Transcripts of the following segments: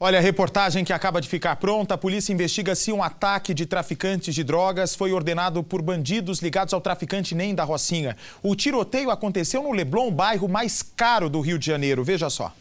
Olha, a reportagem que acaba de ficar pronta, a polícia investiga se um ataque de traficantes de drogas foi ordenado por bandidos ligados ao traficante Nem da Rocinha. O tiroteio aconteceu no Leblon, bairro mais caro do Rio de Janeiro. Veja só.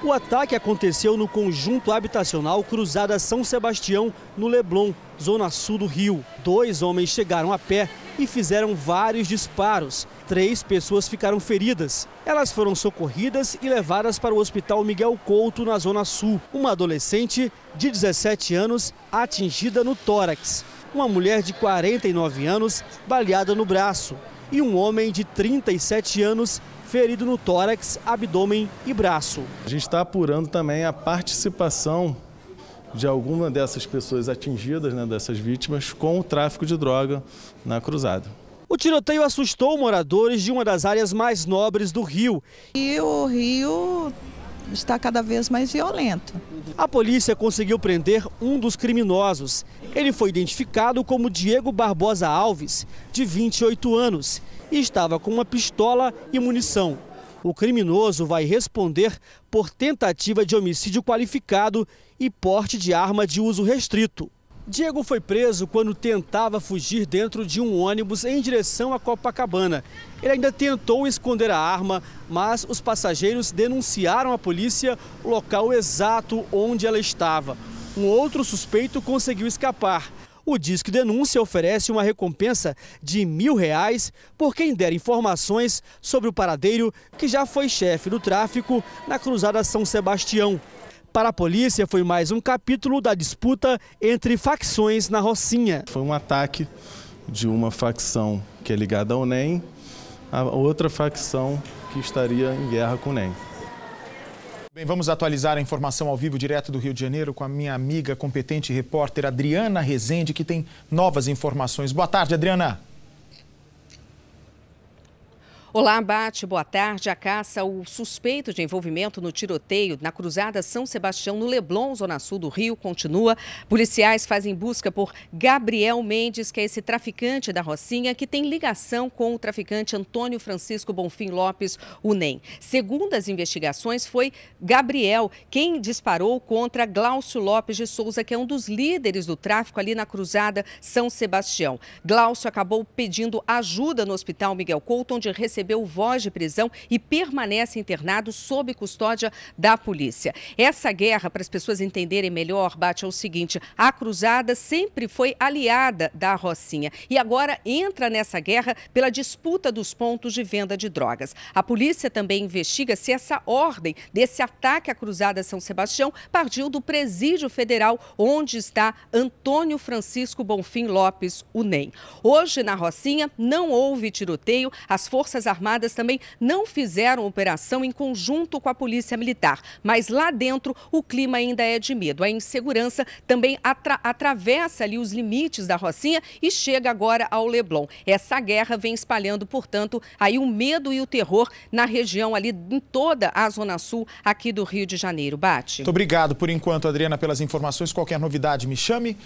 O ataque aconteceu no conjunto habitacional Cruzada São Sebastião, no Leblon, zona sul do Rio. Dois homens chegaram a pé e fizeram vários disparos três pessoas ficaram feridas. Elas foram socorridas e levadas para o Hospital Miguel Couto, na Zona Sul. Uma adolescente de 17 anos atingida no tórax. Uma mulher de 49 anos baleada no braço. E um homem de 37 anos ferido no tórax, abdômen e braço. A gente está apurando também a participação de alguma dessas pessoas atingidas, né, dessas vítimas, com o tráfico de droga na cruzada. O tiroteio assustou moradores de uma das áreas mais nobres do Rio. E o Rio está cada vez mais violento. A polícia conseguiu prender um dos criminosos. Ele foi identificado como Diego Barbosa Alves, de 28 anos, e estava com uma pistola e munição. O criminoso vai responder por tentativa de homicídio qualificado e porte de arma de uso restrito. Diego foi preso quando tentava fugir dentro de um ônibus em direção à Copacabana. Ele ainda tentou esconder a arma, mas os passageiros denunciaram à polícia o local exato onde ela estava. Um outro suspeito conseguiu escapar. O Disque Denúncia oferece uma recompensa de mil reais por quem der informações sobre o paradeiro que já foi chefe do tráfico na Cruzada São Sebastião. Para a polícia, foi mais um capítulo da disputa entre facções na Rocinha. Foi um ataque de uma facção que é ligada ao NEM, a outra facção que estaria em guerra com o NEM. Bem, vamos atualizar a informação ao vivo direto do Rio de Janeiro com a minha amiga competente repórter Adriana Rezende, que tem novas informações. Boa tarde, Adriana. Olá, Bate, boa tarde. A caça o suspeito de envolvimento no tiroteio na Cruzada São Sebastião, no Leblon, zona sul do Rio, continua. Policiais fazem busca por Gabriel Mendes, que é esse traficante da Rocinha, que tem ligação com o traficante Antônio Francisco Bonfim Lopes, o NEM. Segundo as investigações, foi Gabriel quem disparou contra Glaucio Lopes de Souza, que é um dos líderes do tráfico ali na Cruzada São Sebastião. Glaucio acabou pedindo ajuda no Hospital Miguel Couto, onde recebeu recebeu voz de prisão e permanece internado sob custódia da polícia. Essa guerra, para as pessoas entenderem melhor, bate ao é seguinte: a cruzada sempre foi aliada da Rocinha e agora entra nessa guerra pela disputa dos pontos de venda de drogas. A polícia também investiga se essa ordem desse ataque à cruzada São Sebastião partiu do presídio federal onde está Antônio Francisco Bonfim Lopes, o NEM. Hoje na Rocinha não houve tiroteio, as forças Armadas também não fizeram operação em conjunto com a Polícia Militar. Mas lá dentro, o clima ainda é de medo. A insegurança também atra atravessa ali os limites da Rocinha e chega agora ao Leblon. Essa guerra vem espalhando, portanto, aí o medo e o terror na região ali, em toda a Zona Sul aqui do Rio de Janeiro. Bate. Muito obrigado por enquanto, Adriana, pelas informações. Qualquer novidade, me chame.